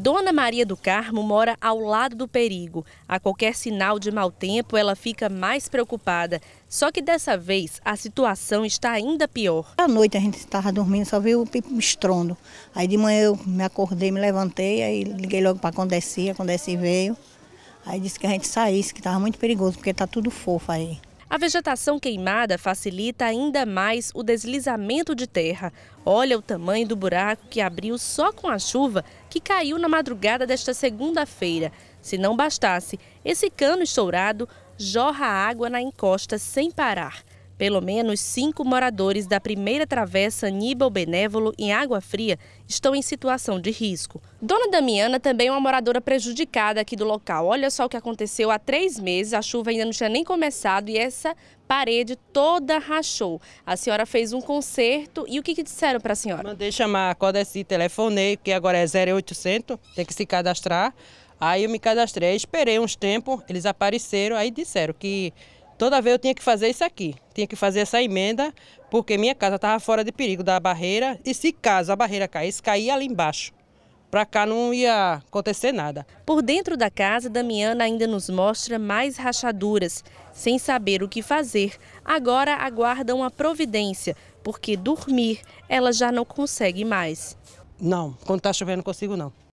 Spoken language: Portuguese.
Dona Maria do Carmo mora ao lado do perigo. A qualquer sinal de mau tempo, ela fica mais preocupada. Só que dessa vez a situação está ainda pior. À noite a gente estava dormindo, só viu o estrondo. Aí de manhã eu me acordei, me levantei, aí liguei logo para a Condessi, a Condessi veio. Aí disse que a gente saísse, que estava muito perigoso, porque está tudo fofo aí. A vegetação queimada facilita ainda mais o deslizamento de terra. Olha o tamanho do buraco que abriu só com a chuva que caiu na madrugada desta segunda-feira. Se não bastasse, esse cano estourado jorra água na encosta sem parar. Pelo menos cinco moradores da primeira travessa Aníbal Benévolo, em Água Fria, estão em situação de risco. Dona Damiana também é uma moradora prejudicada aqui do local. Olha só o que aconteceu há três meses, a chuva ainda não tinha nem começado e essa parede toda rachou. A senhora fez um conserto e o que, que disseram para a senhora? Mandei chamar a Codeci, telefonei, que agora é 0800, tem que se cadastrar. Aí eu me cadastrei, esperei uns tempos, eles apareceram, aí disseram que Toda vez eu tinha que fazer isso aqui, tinha que fazer essa emenda, porque minha casa estava fora de perigo da barreira. E se caso a barreira caísse, caía ali embaixo. Para cá não ia acontecer nada. Por dentro da casa, Damiana ainda nos mostra mais rachaduras. Sem saber o que fazer, agora aguardam a providência, porque dormir ela já não consegue mais. Não, quando está chovendo consigo não.